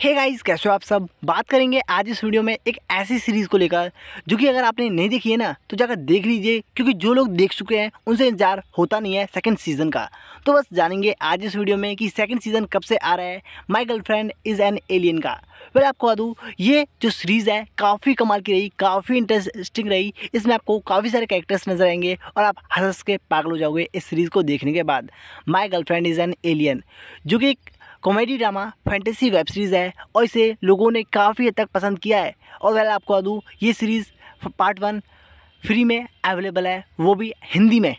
hey guys कैसे हो आप सब बात करेंगे आज इस वीडियो में एक ऐसी सीरीज़ को लेकर जो कि अगर आपने नहीं देखी है ना तो जाकर देख लीजिए क्योंकि जो लोग देख चुके हैं उनसे इंतजार होता नहीं है सेकंड सीज़न का तो बस जानेंगे आज इस वीडियो में कि सेकंड सीज़न कब से आ रहा है my girlfriend is an alien का वेल आपको बता दूँ ये जो सीरीज़ है काफ़ी कमाल की रही काफ़ी इंटरेस्टिंग रही इसमें आपको काफ़ी सारे कैरेक्टर्स नजर आएंगे और आप हंस के पागल हो जाओगे इस सीरीज़ को देखने के बाद my girlfriend is an alien जो कि एक comedy drama fantasy web series है और इसे लोगों ने काफ़ी हद तक पसंद किया है और वह आपको बता दूँ ये सीरीज़ पार्ट वन फ्री में अवेलेबल है वो भी हिंदी में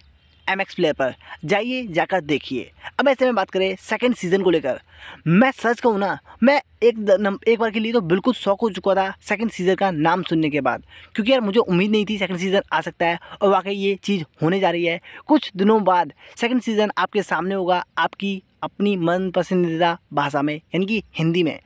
एम एक्स प्लेयर पर जाइए जाकर देखिए अब ऐसे में बात करें सेकंड सीज़न को लेकर मैं सच कहूँ ना मैं एक नम, एक बार के लिए तो बिल्कुल शौक हो चुका था सेकंड सीज़न का नाम सुनने के बाद क्योंकि यार मुझे उम्मीद नहीं थी सेकंड सीज़न आ सकता है और वाकई ये चीज़ होने जा रही है कुछ दिनों बाद सेकंड सीज़न आपके सामने होगा आपकी अपनी मन पसंदीदा भाषा में यानी कि हिंदी में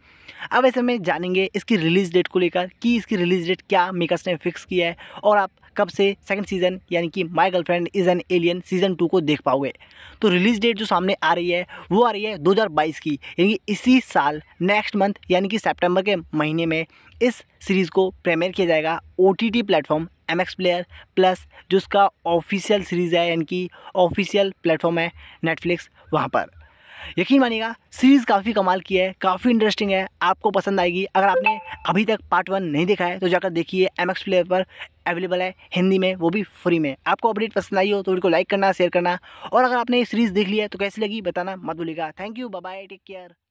अब ऐसे में जानेंगे इसकी रिलीज़ डेट को लेकर कि इसकी रिलीज़ डेट क्या मेकर्स ने फिक्स किया है और आप कब से सेकंड सीज़न यानी कि my girlfriend is an alien season two को देख पाओगे तो रिलीज़ डेट जो सामने आ रही है वो आ रही है 2022 की यानी कि इसी साल नेक्स्ट मंथ यानी कि सेप्टेम्बर के महीने में इस सीरीज़ को प्रेमियर किया जाएगा O T T platform M X player plus जो उसका ऑफिशियल सीरीज़ है यानी कि ऑफिशियल प्लेटफॉर्म है नेटफ्लिक्स वहाँ पर यकीन मानिएगा सीरीज़ काफ़ी कमाल की है काफ़ी इंटरेस्टिंग है आपको पसंद आएगी अगर आपने अभी तक पार्ट वन नहीं देखा है तो जाकर देखिए एम एक्स प्लेयर पर अवेलेबल है हिंदी में वो भी फ्री में आपको अपडेट पसंद आई हो तो वीडियो को लाइक करना शेयर करना और अगर आपने ये सीरीज़ देख ली है तो कैसी लगी बताना मत भूलिएगा thank you bye take care